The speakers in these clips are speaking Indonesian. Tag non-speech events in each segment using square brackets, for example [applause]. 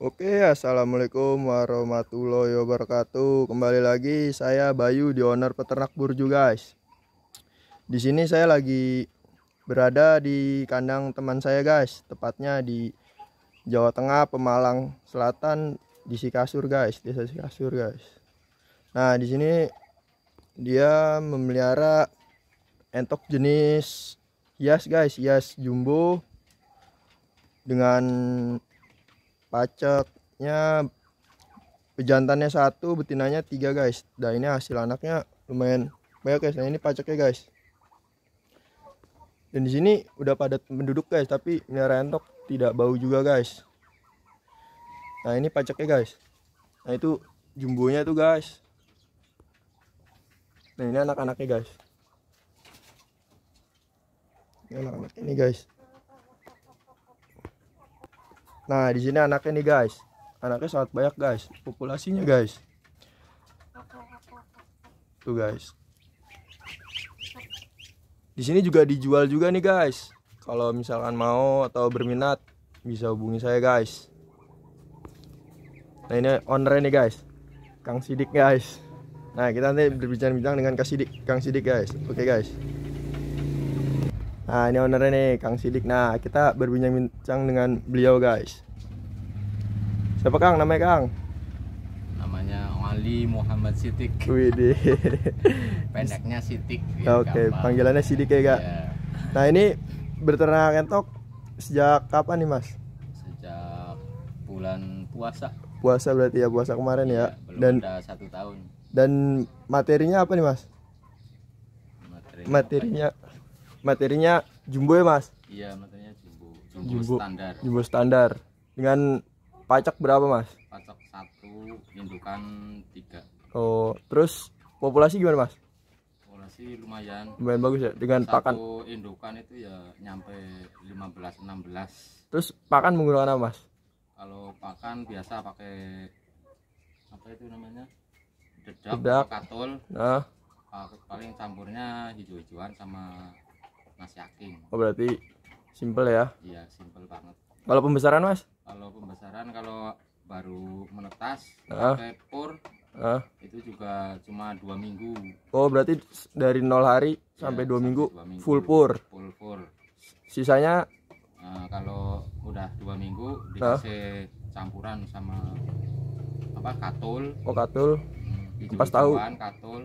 Oke, assalamualaikum warahmatullahi wabarakatuh. Kembali lagi saya Bayu di owner peternak burju guys. Di sini saya lagi berada di kandang teman saya guys, tepatnya di Jawa Tengah Pemalang Selatan di Sikasur guys, desa Sikasur guys. Nah di sini dia memelihara entok jenis hias guys, hias jumbo dengan pacetnya pejantannya satu betinanya tiga guys dan ini hasil anaknya lumayan banyak guys nah ini paceknya guys dan di sini udah padat penduduk guys tapi ini rentok tidak bau juga guys nah ini paceknya guys nah itu jumbonya tuh guys nah ini anak-anaknya guys ini anak-anak ini guys Nah, di sini anaknya nih, guys. Anaknya sangat banyak, guys. Populasinya, guys. Tuh, guys. Di sini juga dijual juga nih, guys. Kalau misalkan mau atau berminat, bisa hubungi saya, guys. Nah, ini owner nih, guys. Kang Sidik, guys. Nah, kita nanti berbincang-bincang dengan Kang Sidik, Kang Sidik, guys. Oke, okay, guys. Nah ini ownernya nih Kang Sidik Nah kita berbincang-bincang dengan beliau guys Siapa Kang namanya Kang? Namanya Ali Muhammad Sidik Widih [laughs] Pendeknya Sidik ya, Oke okay, panggilannya Sidik ya kak yeah. Nah ini berternak entok sejak kapan nih mas? Sejak bulan puasa Puasa berarti ya puasa kemarin yeah, ya iya, belum Dan ada satu tahun Dan materinya apa nih mas? Materinya, materinya apa? materinya jumbo ya mas iya materinya jumbo jumbo, jumbo standar jumbo standar dengan pacak berapa mas pacak satu indukan tiga oh terus populasi gimana mas Populasi lumayan lumayan bagus ya dengan Satu pakan indukan itu ya nyampe 15 16 terus pakan menggunakan apa mas kalau pakan biasa pakai apa itu namanya dedak, dedak. katul nah. paling campurnya hijau-hijauan sama Mas Yakin. Oh berarti simple ya? Iya simple banget. Kalau pembesaran Mas? Kalau pembesaran kalau baru menetas uh. pur uh. itu juga cuma dua minggu. Oh berarti dari nol hari ya, sampai dua minggu, minggu full pur. Full pur. Sisanya? Uh, kalau udah dua minggu dikasih uh. campuran sama apa katul. Oh katul. Hmm, pas tahu. Katul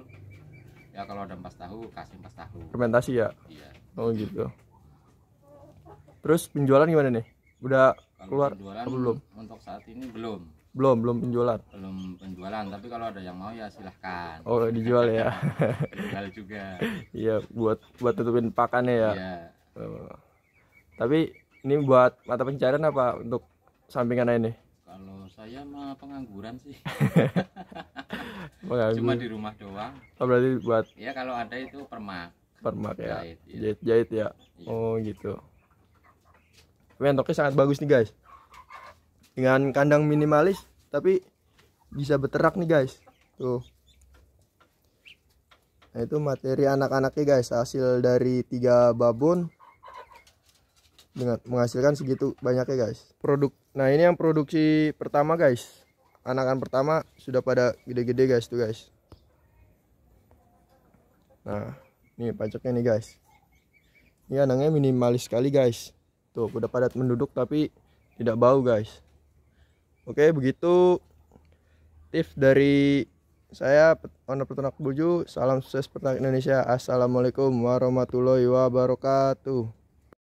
ya kalau ada empat tahu kasih empat tahu fermentasi ya iya oh gitu terus penjualan gimana nih udah keluar penjualan belum untuk saat ini belum belum belum penjualan belum penjualan tapi kalau ada yang mau ya silahkan oh dijual ya [laughs] dijual juga iya buat buat tutupin pakannya ya iya. oh. tapi ini buat mata pencarian apa untuk sampingan ini kalau saya mah pengangguran sih Penganggur. [laughs] cuma di rumah doang oh berarti buat Iya kalau ada itu permak permak ya jahit jahit ya iya. oh gitu tapi sangat bagus nih guys dengan kandang minimalis tapi bisa beterak nih guys tuh nah itu materi anak-anaknya guys hasil dari tiga babon dengan menghasilkan segitu banyaknya guys produk nah ini yang produksi pertama guys anakan pertama sudah pada gede-gede guys tuh guys nah Nih pajaknya nih guys. Ini anangnya minimalis sekali guys. Tuh udah padat menduduk tapi tidak bau guys. Oke begitu tips dari saya owner peternak buju. Salam sukses peternak Indonesia. Assalamualaikum warahmatullahi wabarakatuh.